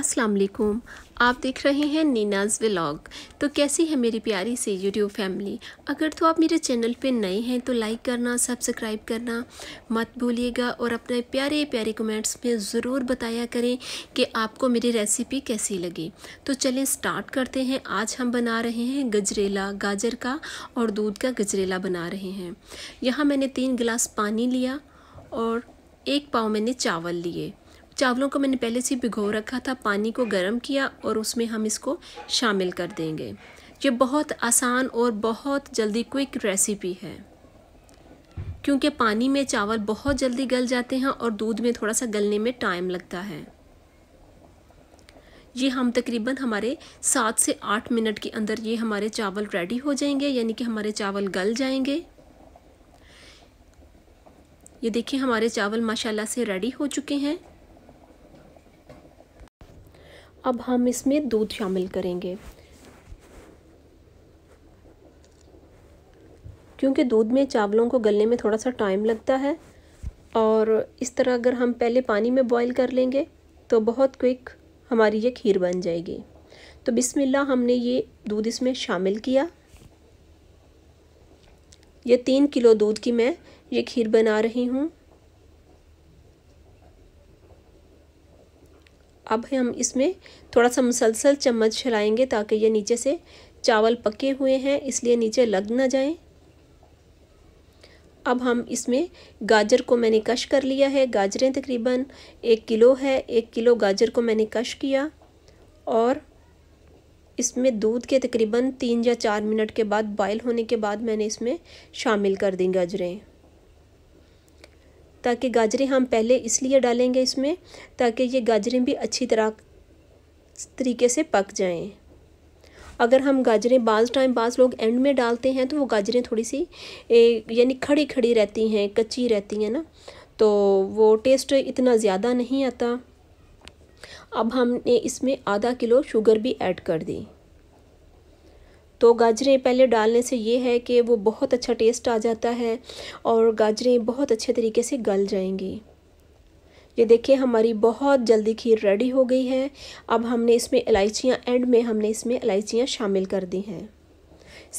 अस्सलाम वालेकुम आप देख रहे हैं नीनाज व्लॉग तो कैसी है मेरी प्यारी से यूट्यूब फैमिली अगर तो आप मेरे चैनल पे नए हैं तो लाइक करना सब्सक्राइब करना मत भूलिएगा और अपने प्यारे प्यारे कमेंट्स में ज़रूर बताया करें कि आपको मेरी रेसिपी कैसी लगी तो चलें स्टार्ट करते हैं आज हम बना रहे हैं गजरेला गाजर का और दूध का गजरेला बना रहे हैं यहाँ मैंने तीन गिलास पानी लिया और एक पाव मैंने चावल लिए चावलों को मैंने पहले से भिगो रखा था पानी को गर्म किया और उसमें हम इसको शामिल कर देंगे ये बहुत आसान और बहुत जल्दी क्विक रेसिपी है क्योंकि पानी में चावल बहुत जल्दी गल जाते हैं और दूध में थोड़ा सा गलने में टाइम लगता है ये हम तकरीबन हमारे सात से आठ मिनट के अंदर ये हमारे चावल रेडी हो जाएंगे यानी कि हमारे चावल गल जाएंगे ये देखिए हमारे चावल माशाल्लाह से रेडी हो चुके हैं अब हम इसमें दूध शामिल करेंगे क्योंकि दूध में चावलों को गलने में थोड़ा सा टाइम लगता है और इस तरह अगर हम पहले पानी में बॉईल कर लेंगे तो बहुत क्विक हमारी ये खीर बन जाएगी तो बिस्मिल्लाह हमने ये दूध इसमें शामिल किया ये तीन किलो दूध की मैं ये खीर बना रही हूँ अब हम इसमें थोड़ा सा मुसलसल चम्मच चलाएंगे ताकि ये नीचे से चावल पके हुए हैं इसलिए नीचे लग ना जाए अब हम इसमें गाजर को मैंने कश कर लिया है गाजरें तकरीबन एक किलो है एक किलो गाजर को मैंने कश किया और इसमें दूध के तकरीबन तीन या चार मिनट के बाद बॉयल होने के बाद मैंने इसमें शामिल कर दी गाजरें ताकि गाजरें हम पहले इसलिए डालेंगे इसमें ताकि ये गाजरें भी अच्छी तरह तरीके से पक जाएं अगर हम गाजरें बाज़ टाइम बाज़ लोग एंड में डालते हैं तो वो गाजरें थोड़ी सी यानी खड़ी खड़ी रहती हैं कच्ची रहती हैं ना तो वो टेस्ट इतना ज़्यादा नहीं आता अब हमने इसमें आधा किलो शुगर भी ऐड कर दी तो गाजरें पहले डालने से ये है कि वो बहुत अच्छा टेस्ट आ जाता है और गाजरें बहुत अच्छे तरीके से गल जाएंगी ये देखिए हमारी बहुत जल्दी खीर रेडी हो गई है अब हमने इसमें इलायचियाँ एंड में हमने इसमें इलायचियाँ शामिल कर दी हैं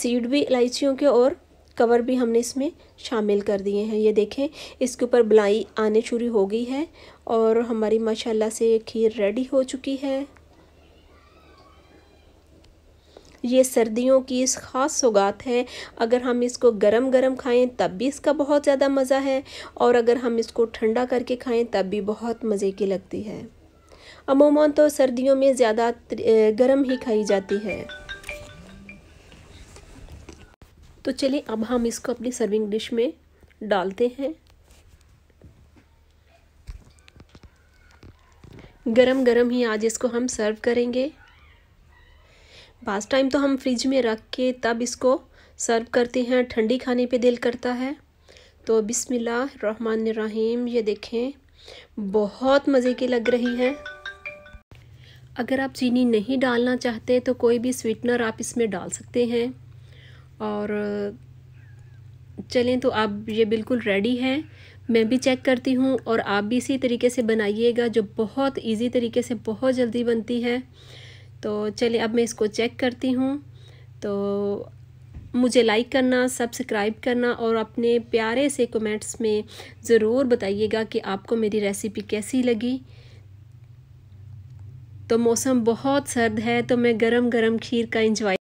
सीड भी इलायचियों के और कवर भी हमने इसमें शामिल कर दिए हैं ये देखें इसके ऊपर बलाई आने शुरू हो गई है और हमारी माशाल्लाह से खीर रेडी हो चुकी है ये सर्दियों की इस ख़ास सौगात है अगर हम इसको गरम गरम खाएं तब भी इसका बहुत ज़्यादा मज़ा है और अगर हम इसको ठंडा करके खाएं तब भी बहुत मज़े की लगती है अमूमन तो सर्दियों में ज़्यादा गर्म ही खाई जाती है तो चलिए अब हम इसको अपनी सर्विंग डिश में डालते हैं गरम गरम ही आज इसको हम सर्व करेंगे पास टाइम तो हम फ्रिज में रख के तब इसको सर्व करते हैं ठंडी खाने पे दिल करता है तो रहमान रहीम ये देखें बहुत मज़े की लग रही है अगर आप चीनी नहीं डालना चाहते तो कोई भी स्वीटनर आप इसमें डाल सकते हैं और चलें तो अब ये बिल्कुल रेडी है मैं भी चेक करती हूँ और आप भी इसी तरीके से बनाइएगा जो बहुत इजी तरीके से बहुत जल्दी बनती है तो चलिए अब मैं इसको चेक करती हूँ तो मुझे लाइक करना सब्सक्राइब करना और अपने प्यारे से कमेंट्स में ज़रूर बताइएगा कि आपको मेरी रेसिपी कैसी लगी तो मौसम बहुत सर्द है तो मैं गरम गरम खीर का इंजॉय